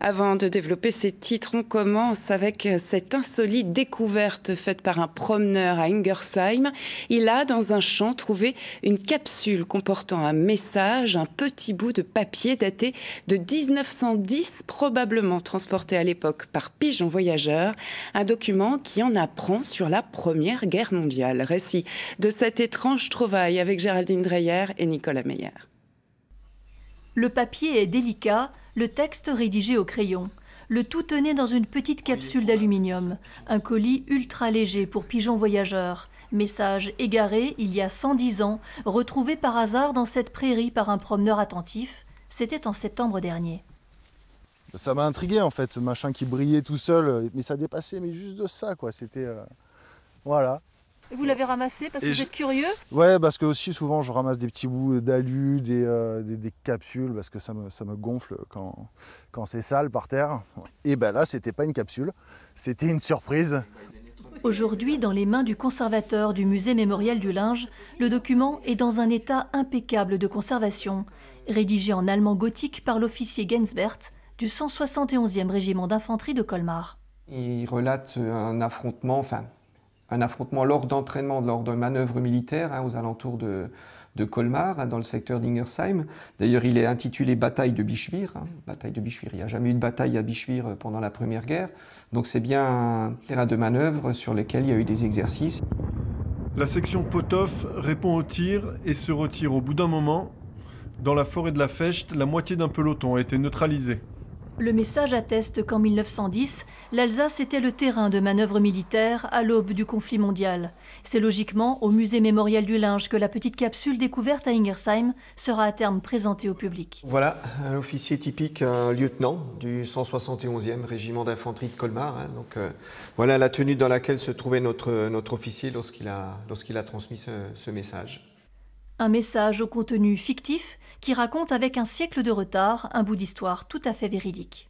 Avant de développer ces titres, on commence avec cette insolite découverte faite par un promeneur à Ingersheim. Il a, dans un champ, trouvé une capsule comportant un message, un petit bout de papier daté de 1910, probablement transporté à l'époque par pigeon voyageur, un document qui en apprend sur la Première Guerre mondiale. Récit de cette étrange trouvaille avec Géraldine Dreyer et Nicolas Meyer. Le papier est délicat, le texte rédigé au crayon. Le tout tenait dans une petite capsule d'aluminium, un colis ultra léger pour pigeons voyageurs. Message égaré il y a 110 ans, retrouvé par hasard dans cette prairie par un promeneur attentif. C'était en septembre dernier. Ça m'a intrigué en fait, ce machin qui brillait tout seul, mais ça dépassait mais juste de ça quoi. C'était euh, voilà vous l'avez ramassé parce que vous êtes curieux Ouais, parce que aussi souvent je ramasse des petits bouts d'alu, euh, des, des, capsules, parce que ça me, ça me gonfle quand, quand c'est sale par terre. Et ben là, c'était pas une capsule, c'était une surprise. Aujourd'hui, dans les mains du conservateur du musée mémorial du linge, le document est dans un état impeccable de conservation, rédigé en allemand gothique par l'officier Gensbert du 171e régiment d'infanterie de Colmar. Il relate un affrontement, enfin un affrontement lors d'entraînement, lors d'une manœuvre militaire hein, aux alentours de, Colmar, hein, dans le secteur d'Ingersheim. D'ailleurs, il est intitulé Bataille de Bischwir. Hein. bataille de Il n'y a jamais eu de bataille à Bischwir euh, pendant la Première Guerre. Donc c'est bien un terrain de manœuvre sur lequel il y a eu des exercices. La section Potov répond au tir et se retire au bout d'un moment. Dans la forêt de la Fecht, la moitié d'un peloton a été neutralisée. Le message atteste qu'en 1910, l'Alsace était le terrain de manœuvres militaires à l'aube du conflit mondial. C'est logiquement au musée mémorial du linge que la petite capsule découverte à Ingersheim sera à terme présentée au public. Voilà, un officier typique, un lieutenant du 171e régiment d'infanterie de Colmar. Hein. donc, euh, voilà la tenue dans laquelle se trouvait notre, notre officier lorsqu'il a, a transmis ce message. Un message au contenu fictif qui raconte avec un siècle de retard un bout d'histoire tout à fait véridique.